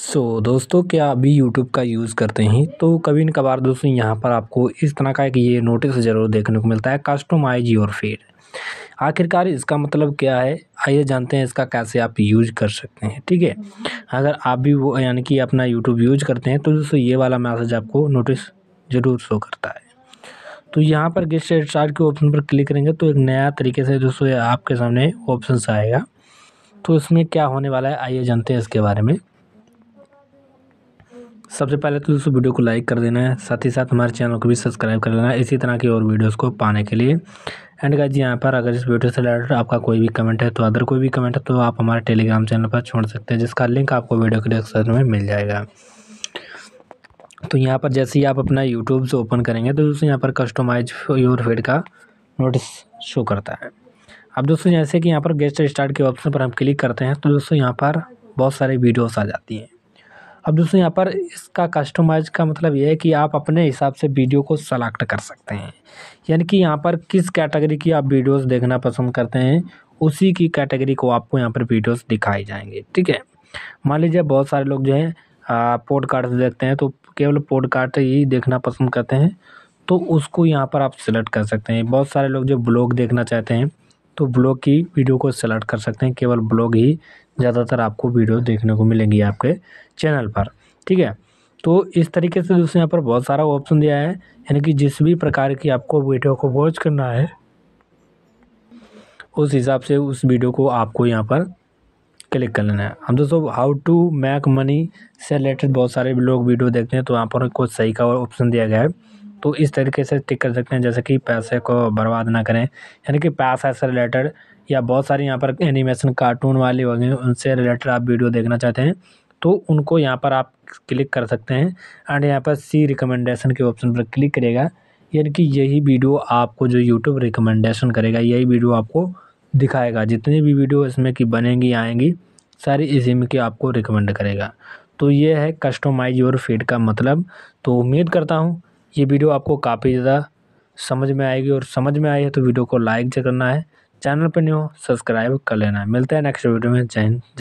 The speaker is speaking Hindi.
सो so, दोस्तों क्या अभी YouTube का यूज़ करते हैं तो कभी न कभार दोस्तों यहाँ पर आपको इस तरह का एक ये नोटिस ज़रूर देखने को मिलता है कस्टमाइज योर फीड आखिरकार इसका मतलब क्या है आइए जानते हैं इसका कैसे आप यूज कर सकते हैं ठीक है अगर आप भी वो यानी कि अपना यूट्यूब यूज करते हैं तो दोस्तों ये वाला मैसेज आपको नोटिस ज़रूर शो करता है तो यहाँ पर गेस्ट रिचार्ज के ऑप्शन पर क्लिक करेंगे तो एक नया तरीके से दोस्तों आपके सामने ऑप्शन आएगा तो इसमें क्या होने वाला है आइए जानते हैं इसके बारे में सबसे पहले तो दोस्तों वीडियो को लाइक कर देना है साथ ही साथ हमारे चैनल को भी सब्सक्राइब कर लेना है इसी तरह की और वीडियोस को पाने के लिए एंड गाइज यहाँ पर अगर इस वीडियो से रिलेटेड आपका कोई भी कमेंट है तो अदर कोई भी कमेंट है तो आप हमारे टेलीग्राम चैनल पर छोड़ सकते हैं जिसका लिंक आपको वीडियो के डिस्क्रिप्शन में मिल जाएगा तो यहाँ पर जैसे ही आप अपना यूट्यूब से ओपन करेंगे तो दोस्तों यहाँ पर कस्टमाइज योर फीड का नोटिस शो करता है अब दोस्तों जैसे कि यहाँ पर गेस्ट स्टार्ट के ऑप्शन पर हम क्लिक करते हैं तो दोस्तों यहाँ पर बहुत सारी वीडियोस आ जाती हैं अब दोस्तों यहाँ पर इसका कस्टमाइज का मतलब यह है कि आप अपने हिसाब से वीडियो को सेलेक्ट कर सकते हैं यानी कि यहाँ पर किस कैटेगरी की आप वीडियोस देखना पसंद करते हैं उसी की कैटेगरी को आपको यहाँ पर वीडियोस दिखाई जाएंगे ठीक है मान लीजिए बहुत सारे लोग जो है पोडकास्ट देखते हैं तो केवल पोडकास्ट ही देखना पसंद करते हैं तो उसको यहाँ पर आप सिलेक्ट कर सकते हैं बहुत सारे लोग जो ब्लॉग देखना चाहते हैं तो ब्लॉग की वीडियो को सेलेक्ट कर सकते हैं केवल ब्लॉग ही ज़्यादातर आपको वीडियो देखने को मिलेंगी आपके चैनल पर ठीक है तो इस तरीके से दोस्तों यहाँ पर बहुत सारा ऑप्शन दिया है यानी कि जिस भी प्रकार की आपको वीडियो को वॉच करना है उस हिसाब से उस वीडियो को आपको यहाँ पर क्लिक कर लेना है हम दोस्तों हाउ टू मैक मनी से रिलेटेड बहुत सारे लोग वीडियो देखते हैं तो यहाँ पर कुछ सही का ऑप्शन दिया गया है तो इस तरीके से टिक कर सकते हैं जैसे कि पैसे को बर्बाद ना करें यानी कि पैसा से रिलेटेड या बहुत सारी यहाँ पर एनिमेशन कार्टून वाली हो गई उनसे रिलेटेड आप वीडियो देखना चाहते हैं तो उनको यहाँ पर आप क्लिक कर सकते हैं एंड यहाँ पर सी रिकमेंडेशन के ऑप्शन पर क्लिक करेगा यानी कि यही वीडियो आपको जो यूट्यूब रिकमेंडेशन करेगा यही वीडियो आपको दिखाएगा जितनी भी वीडियो इसमें की बनेंगी आएंगी सारी इसी में की आपको रिकमेंड करेगा तो ये है कस्टमाइज योर फीड का मतलब तो उम्मीद करता हूँ ये वीडियो आपको काफ़ी ज़्यादा समझ में आएगी और समझ में आई है तो वीडियो को लाइक करना है चैनल पर नहीं हो सब्सक्राइब कर लेना है मिलते हैं नेक्स्ट वीडियो में जय हिंद